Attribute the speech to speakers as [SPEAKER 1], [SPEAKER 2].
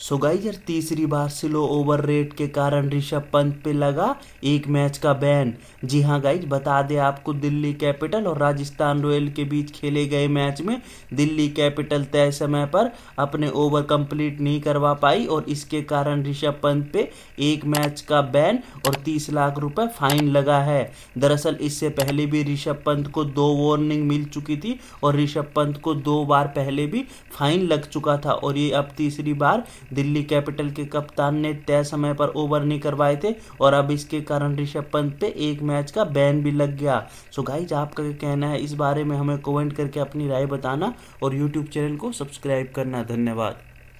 [SPEAKER 1] so guys यार तीसरी बार slow over rate के कारण ऋषभ पंत पे लगा एक मैच का बैन जी हाँ गाइज बता दें आपको दिल्ली कैपिटल और राजस्थान रॉयल के बीच खेले गए मैच में दिल्ली कैपिटल तय समय पर अपने ओवर कंप्लीट नहीं करवा पाई और इसके कारण ऋषभ पंत पे एक मैच का बैन और तीस लाख रुपए फाइन लगा है दरअसल इससे पहले भी ऋषभ पंत को दो वार्निंग मिल चुकी थी और ऋषभ पंत को दो बार पहले भी फाइन लग चुका था और ये अब तीसरी बार दिल्ली कैपिटल के कप्तान ने तय समय पर ओवर नहीं करवाए थे और अब इसके कारण ऋषभ पंत पे एक मैच का बैन भी लग गया सो गाइज आपका क्या कहना है इस बारे में हमें कमेंट करके अपनी राय बताना और यूट्यूब चैनल को सब्सक्राइब करना धन्यवाद